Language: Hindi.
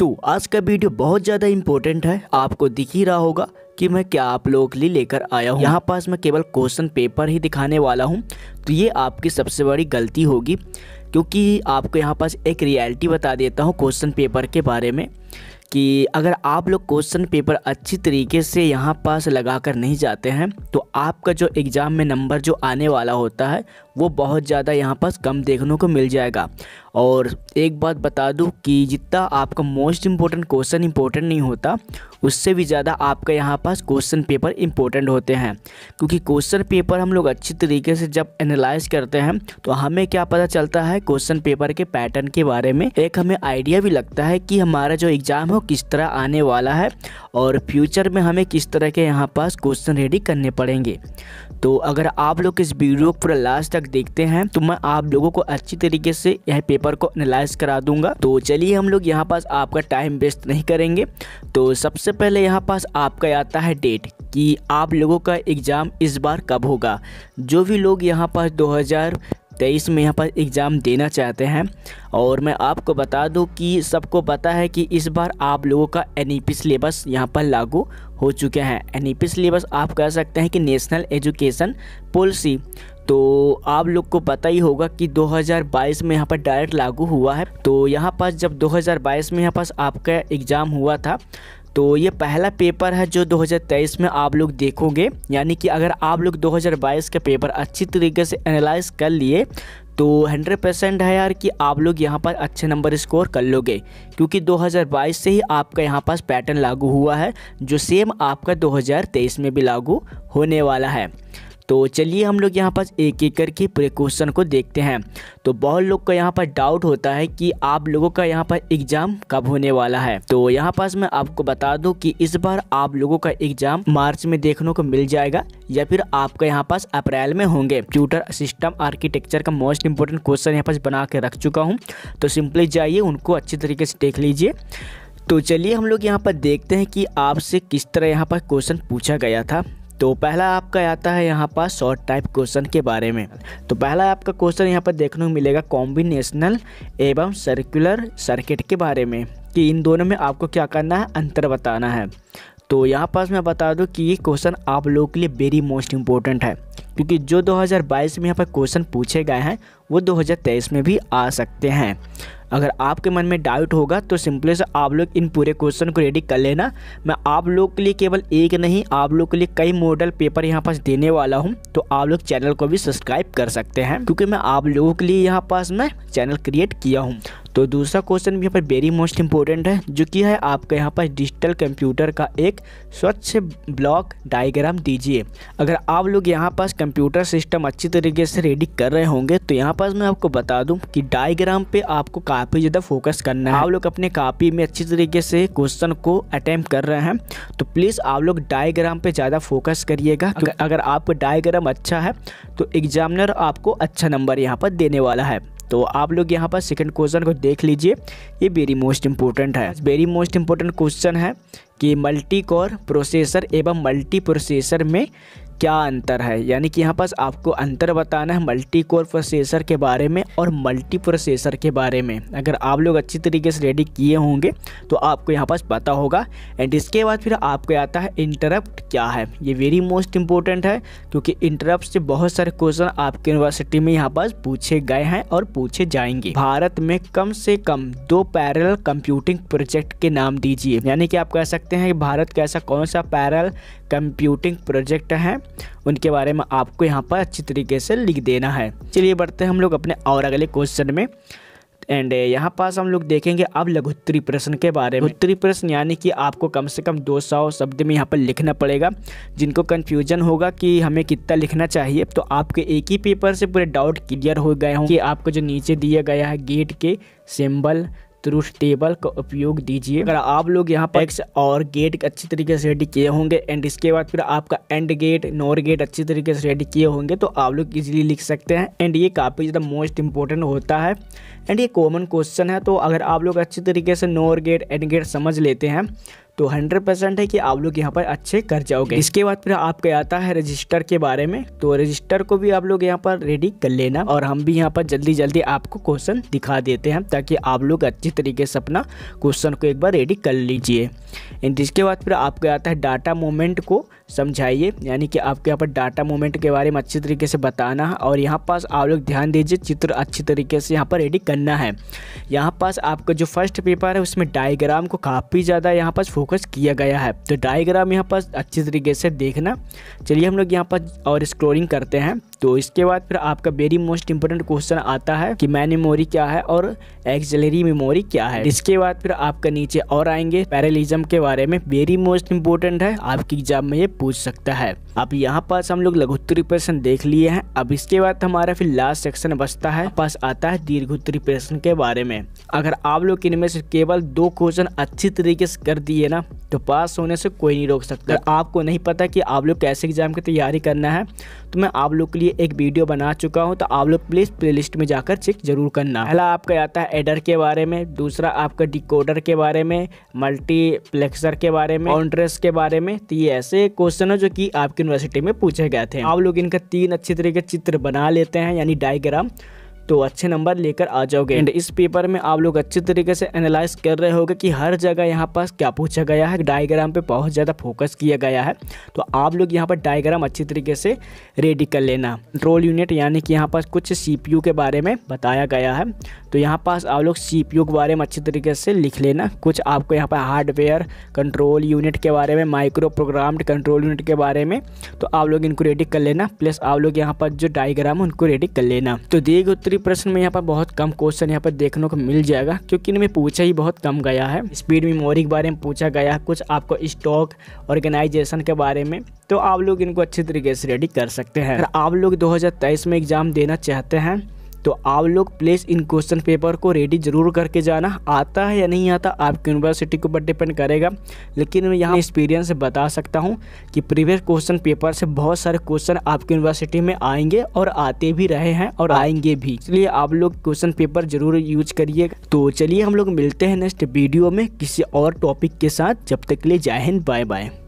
तो आज का वीडियो बहुत ज़्यादा इम्पोर्टेंट है आपको दिख ही रहा होगा कि मैं क्या आप लोगों के लिए लेकर आया हूँ यहाँ पास मैं केवल क्वेश्चन पेपर ही दिखाने वाला हूँ तो ये आपकी सबसे बड़ी गलती होगी क्योंकि आपको यहाँ पास एक रियलिटी बता देता हूँ क्वेश्चन पेपर के बारे में कि अगर आप लोग क्वेश्चन पेपर अच्छी तरीके से यहाँ पास लगा कर नहीं जाते हैं तो आपका जो एग्ज़ाम में नंबर जो आने वाला होता है वो बहुत ज़्यादा यहाँ पास कम देखने को मिल जाएगा और एक बात बता दूँ कि जितना आपका मोस्ट इम्पोर्टेंट क्वेश्चन इम्पोर्टेंट नहीं होता उससे भी ज़्यादा आपका यहाँ पास क्वेश्चन पेपर इम्पोर्टेंट होते हैं क्योंकि क्वेश्चन पेपर हम लोग अच्छी तरीके से जब एनालाइज करते हैं तो हमें क्या पता चलता है क्वेश्चन पेपर के पैटर्न के बारे में एक हमें आइडिया भी लगता है कि हमारा जो एग्ज़ाम है वो किस तरह आने वाला है और फ्यूचर में हमें किस तरह के यहाँ पास क्वेश्चन रेडी करने पड़ेंगे तो अगर आप लोग इस वीडियो को पूरा लास्ट तक देखते हैं तो मैं आप लोगों को अच्छी तरीके से यह पेपर को एनालाइज करा दूंगा तो चलिए हम लोग यहाँ पास आपका टाइम वेस्ट नहीं करेंगे तो सबसे पहले यहाँ पास आपका आता है डेट कि आप लोगों का एग्ज़ाम इस बार कब होगा जो भी लोग यहाँ पास 2000 तेईस में यहाँ पर एग्ज़ाम देना चाहते हैं और मैं आपको बता दूँ कि सबको पता है कि इस बार आप लोगों का एन ई सिलेबस यहाँ पर लागू हो चुके हैं एन ई सिलेबस आप कह सकते हैं कि नेशनल एजुकेशन पॉलिसी तो आप लोग को पता ही होगा कि 2022 में यहाँ पर डायरेक्ट लागू हुआ है तो यहाँ पर जब 2022 में यहाँ पास आपका एग्ज़ाम हुआ था तो ये पहला पेपर है जो 2023 में आप लोग देखोगे यानी कि अगर आप लोग 2022 का पेपर अच्छी तरीके से एनालाइज कर लिए तो 100 परसेंट है यार कि आप लोग यहाँ पर अच्छे नंबर स्कोर कर लोगे क्योंकि 2022 से ही आपका यहाँ पास पैटर्न लागू हुआ है जो सेम आपका 2023 में भी लागू होने वाला है तो चलिए हम लोग यहाँ पास एक एक करके पूरे क्वेश्चन को देखते हैं तो बहुत लोग का यहाँ पर डाउट होता है कि आप लोगों का यहाँ पर एग्ज़ाम कब होने वाला है तो यहाँ पास मैं आपको बता दूँ कि इस बार आप लोगों का एग्ज़ाम मार्च में देखने को मिल जाएगा या फिर आपका यहाँ पास अप्रैल में होंगे ट्यूटर सिस्टम आर्किटेक्चर का मोस्ट इंपॉर्टेंट क्वेश्चन यहाँ पास बना के रख चुका हूँ तो सिंपली जाइए उनको अच्छे तरीके से देख लीजिए तो चलिए हम लोग यहाँ पर देखते हैं कि आपसे किस तरह यहाँ पर क्वेश्चन पूछा गया था तो पहला आपका आता है यहाँ पर शॉर्ट टाइप क्वेश्चन के बारे में तो पहला आपका क्वेश्चन यहाँ पर देखने को मिलेगा कॉम्बिनेशनल एवं सर्कुलर सर्किट के बारे में कि इन दोनों में आपको क्या करना है अंतर बताना है तो यहाँ पास मैं बता दूँ कि ये क्वेश्चन आप लोगों के लिए वेरी मोस्ट इम्पोर्टेंट है क्योंकि जो 2022 में यहाँ पर क्वेश्चन पूछे गए हैं वो 2023 में भी आ सकते हैं अगर आपके मन में डाउट होगा तो सिंपली से आप लोग इन पूरे क्वेश्चन को रेडी कर लेना मैं आप लोग के लिए केवल एक नहीं आप लोग के लिए कई मॉडल पेपर यहाँ पास देने वाला हूँ तो आप लोग चैनल को भी सब्सक्राइब कर सकते हैं क्योंकि मैं आप लोगों के लिए यहाँ पास मैं चैनल क्रिएट किया हूँ तो दूसरा क्वेश्चन भी यहाँ पर वेरी मोस्ट इंपॉर्टेंट है जो कि है आपके यहाँ पर डिजिटल कंप्यूटर का एक स्वच्छ ब्लॉक डायग्राम दीजिए अगर आप लोग यहाँ पास कंप्यूटर सिस्टम अच्छी तरीके से रेडी कर रहे होंगे तो यहाँ पर्पज़ मैं आपको बता दूं कि डायग्राम पे आपको काफ़ी ज़्यादा फोकस करना है आप लोग अपने कापी में अच्छी तरीके से क्वेश्चन को अटैम्प्ट कर रहे हैं तो प्लीज़ आप लोग डायग्राम पे ज़्यादा फोकस करिएगा अगर, अगर आपका डायग्राम अच्छा है तो एग्जामिनर आपको अच्छा नंबर यहाँ पर देने वाला है तो आप लोग यहाँ पर सेकेंड क्वेश्चन को देख लीजिए ये वेरी मोस्ट इम्पोर्टेंट है वेरी मोस्ट इम्पोर्टेंट क्वेश्चन है कि मल्टी कोर प्रोसेसर एवं मल्टी प्रोसेसर में क्या अंतर है यानी कि यहाँ पास आपको अंतर बताना है मल्टी कोर प्रोसेसर के बारे में और मल्टी प्रोसेसर के बारे में अगर आप लोग अच्छी तरीके से रेडी किए होंगे तो आपको यहाँ पास पता होगा एंड इसके बाद फिर आपको आता है इंटरप्ट क्या है ये वेरी मोस्ट इंपॉर्टेंट है क्योंकि इंटरप्ट से बहुत सारे क्वेश्चन आपके यूनिवर्सिटी में यहाँ पास पूछे गए हैं और पूछे जाएंगे भारत में कम से कम दो पैरल कंप्यूटिंग प्रोजेक्ट के नाम दीजिए यानी कि आप कह सकते हैं कि भारत का ऐसा कौन सा पैरल कंप्यूटिंग प्रोजेक्ट हैं उनके बारे में आपको यहाँ पर अच्छी तरीके से लिख देना है चलिए बढ़ते हैं हम लोग अपने और अगले क्वेश्चन में एंड यहाँ पास हम लोग देखेंगे अब लघुत्तरी प्रश्न के बारे में उत्तरी प्रश्न यानी कि आपको कम से कम 200 शब्द में यहाँ पर लिखना पड़ेगा जिनको कन्फ्यूजन होगा कि हमें कितना लिखना चाहिए तो आपके एक ही पेपर से पूरे डाउट क्लियर हो गए हों कि आपको जो नीचे दिया गया है गेट के सिंबल थ्रू टेबल का उपयोग दीजिए अगर आप लोग यहाँ पर और गेट अच्छी तरीके से रेडी किए होंगे एंड इसके बाद फिर आपका एंड गेट नोर गेट अच्छी तरीके से रेडी किए होंगे तो आप लोग इजीली लिख सकते हैं एंड ये काफ़ी ज़्यादा मोस्ट इंपॉर्टेंट होता है एंड ये कॉमन क्वेश्चन है तो अगर आप लोग अच्छी तरीके से नोर गेट एंड गेट समझ लेते हैं तो हंड्रेड परसेंट है कि आप लोग यहाँ पर अच्छे कर जाओगे इसके बाद फिर आपके आता है रजिस्टर के बारे में तो रजिस्टर को भी आप लोग यहाँ पर रेडी कर लेना और हम भी यहाँ पर जल्दी जल्दी आपको क्वेश्चन दिखा देते हैं ताकि आप लोग अच्छी तरीके से अपना क्वेश्चन को एक बार रेडी कर लीजिए इसके बाद फिर आपके आता है डाटा मोमेंट को समझाइए यानी कि आपके यहाँ पर डाटा मूवमेंट के बारे में अच्छी तरीके से बताना है और यहाँ पास आप लोग ध्यान दीजिए चित्र अच्छी तरीके से यहाँ पर रेडी करना है यहाँ पास आपका जो फर्स्ट पेपर है उसमें डायग्राम को काफ़ी ज़्यादा यहाँ पास फोकस किया गया है तो डायग्राम यहाँ पास अच्छी तरीके से देखना चलिए हम लोग यहाँ पर और स्क्रोलिंग करते हैं तो इसके बाद फिर आपका वेरी मोस्ट इंपोर्टेंट क्वेश्चन आता है कि मैन मेमोरी क्या है और एक्सलरी मेमोरी क्या है इसके बाद फिर आपका नीचे और आएंगे पैरालिज्म के बारे में वेरी मोस्ट इंपोर्टेंट है आपके एग्जाम में ये पूछ सकता है अब यहाँ पास हम लोग लघुत्तरी प्रश्न देख लिए हैं अब इसके बाद हमारा फिर लास्ट सेक्शन बचता है पास आता है दीर्घोत्तरी प्रश्न के बारे में अगर आप लोग इनमें से केवल दो क्वेश्चन अच्छी तरीके से कर दिए ना तो पास होने से कोई नहीं रोक सकता आपको नहीं पता कि आप लोग कैसे एग्जाम की तैयारी करना है तो मैं आप लोग के लिए लिए एक वीडियो बना चुका हूँ तो आप लोग प्लीज़ प्ले में जाकर चेक जरूर करना पहला आपका आता है एडर के बारे में दूसरा आपका डिकोडर के बारे में मल्टीप्लेक्सर के बारे में कॉन्ट्रेस के बारे में तो ये ऐसे क्वेश्चन है जो कि आपकी यूनिवर्सिटी में पूछे गए थे आप लोग इनका तीन अच्छी तरीके चित्र बना लेते हैं यानी डायग्राम तो अच्छे नंबर लेकर आ जाओगे एंड इस पेपर में आप लोग अच्छे तरीके से एनालाइज कर रहे होगे कि हर जगह यहाँ पास क्या पूछा गया है डायग्राम पे बहुत ज़्यादा फोकस किया गया है तो आप लोग यहाँ पर डायग्राम अच्छी तरीके से रेडी कर लेना कंट्रोल यूनिट यानी कि यहाँ पास कुछ सी के बारे में बताया गया है तो यहाँ पास आप लोग सी के बारे में अच्छी तरीके से लिख लेना कुछ आपको यहाँ पर हार्डवेयर कंट्रोल यूनिट के बारे में माइक्रो प्रोग्राम्ड कंट्रोल यूनिट के बारे में तो आप लोग इनको रेडी कर लेना प्लस आप लोग यहाँ पर जो डायग्राम है उनको रेडी कर लेना तो दीर्घ उत्तरी प्रश्न में यहाँ पर बहुत कम क्वेश्चन यहाँ पर देखने को मिल जाएगा क्योंकि इनमें पूछा ही बहुत कम गया है स्पीड मेमोरी के बारे में पूछा गया है कुछ आपको स्टॉक ऑर्गेनाइजेशन के बारे में तो आप लोग इनको अच्छे तरीके से रेडी कर सकते हैं अगर आप लोग दो में एग्ज़ाम देना चाहते हैं तो आप लोग प्लीज़ इन क्वेश्चन पेपर को रेडी ज़रूर करके जाना आता है या नहीं आता आपकी यूनिवर्सिटी के ऊपर डिपेंड करेगा लेकिन मैं यहाँ एक्सपीरियंस से बता सकता हूँ कि प्रीवियस क्वेश्चन पेपर से बहुत सारे क्वेश्चन आपकी यूनिवर्सिटी में आएंगे और आते भी रहे हैं और आएंगे भी इसलिए आप लोग क्वेश्चन पेपर ज़रूर यूज करिए तो चलिए हम लोग मिलते हैं नेक्स्ट वीडियो में किसी और टॉपिक के साथ जब तक के लिए जय हिंद बाय बाय